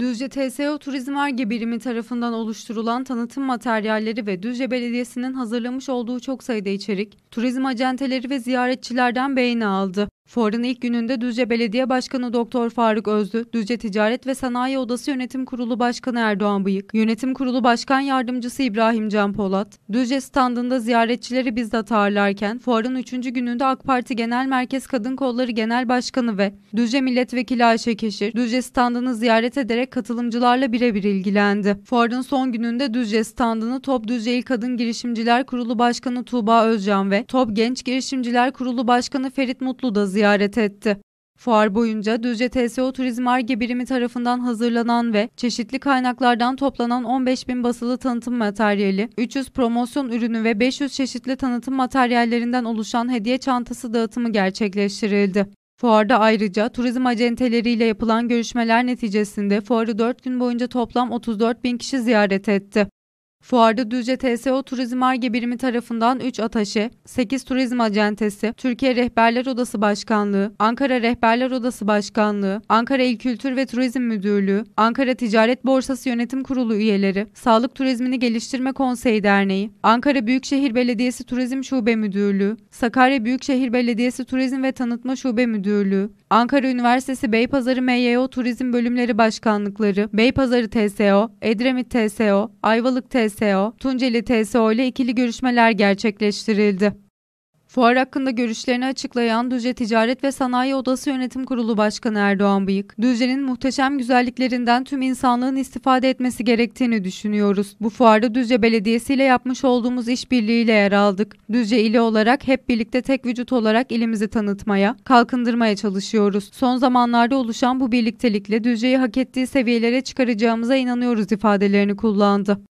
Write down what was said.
Düzce TSO Turizm Arge Birimi tarafından oluşturulan tanıtım materyalleri ve Düzce Belediyesi'nin hazırlamış olduğu çok sayıda içerik, turizm acenteleri ve ziyaretçilerden beğeni aldı. Fuarın ilk gününde Düzce Belediye Başkanı Doktor Faruk Özlü, Düzce Ticaret ve Sanayi Odası Yönetim Kurulu Başkanı Erdoğan Bıyık, Yönetim Kurulu Başkan Yardımcısı İbrahim Can Polat, Düzce standında ziyaretçileri bizzat ağırlarken fuarın 3. gününde AK Parti Genel Merkez Kadın Kolları Genel Başkanı ve Düzce Milletvekili Ayşe Keşir, Düzce standını ziyaret ederek katılımcılarla birebir ilgilendi. Fuarın son gününde Düzce standını Top Düzce'li Kadın Girişimciler Kurulu Başkanı Tuğba Özcan ve Top Genç Girişimciler Kurulu Başkanı Ferit Mutlu da ziyaret ziyaret etti. Fuar boyunca Düzce TSO Turizm Arge Birimi tarafından hazırlanan ve çeşitli kaynaklardan toplanan 15 bin basılı tanıtım materyali, 300 promosyon ürünü ve 500 çeşitli tanıtım materyallerinden oluşan hediye çantası dağıtımı gerçekleştirildi. Fuarda ayrıca turizm acenteleriyle yapılan görüşmeler neticesinde fuarı 4 gün boyunca toplam 34 bin kişi ziyaret etti. Fuarda Düzce TSO Turizm Arge Birimi tarafından 3 ataşe, 8 Turizm Acentesi, Türkiye Rehberler Odası Başkanlığı, Ankara Rehberler Odası Başkanlığı, Ankara İl Kültür ve Turizm Müdürlüğü, Ankara Ticaret Borsası Yönetim Kurulu üyeleri, Sağlık Turizmini Geliştirme Konseyi Derneği, Ankara Büyükşehir Belediyesi Turizm Şube Müdürlüğü, Sakarya Büyükşehir Belediyesi Turizm ve Tanıtma Şube Müdürlüğü, Ankara Üniversitesi Beypazarı MYO Turizm Bölümleri Başkanlıkları, Beypazarı TSO, Edremit TSO, Ayvalık TSO, Tunceli TSO ile ikili görüşmeler gerçekleştirildi. Fuar hakkında görüşlerini açıklayan Düzce Ticaret ve Sanayi Odası Yönetim Kurulu Başkanı Erdoğan Bıyık, Düzce'nin muhteşem güzelliklerinden tüm insanlığın istifade etmesi gerektiğini düşünüyoruz. Bu fuarda Düzce Belediyesi ile yapmış olduğumuz işbirliğiyle yer aldık. Düzce ili olarak hep birlikte tek vücut olarak ilimizi tanıtmaya, kalkındırmaya çalışıyoruz. Son zamanlarda oluşan bu birliktelikle Düzce'yi hak ettiği seviyelere çıkaracağımıza inanıyoruz ifadelerini kullandı.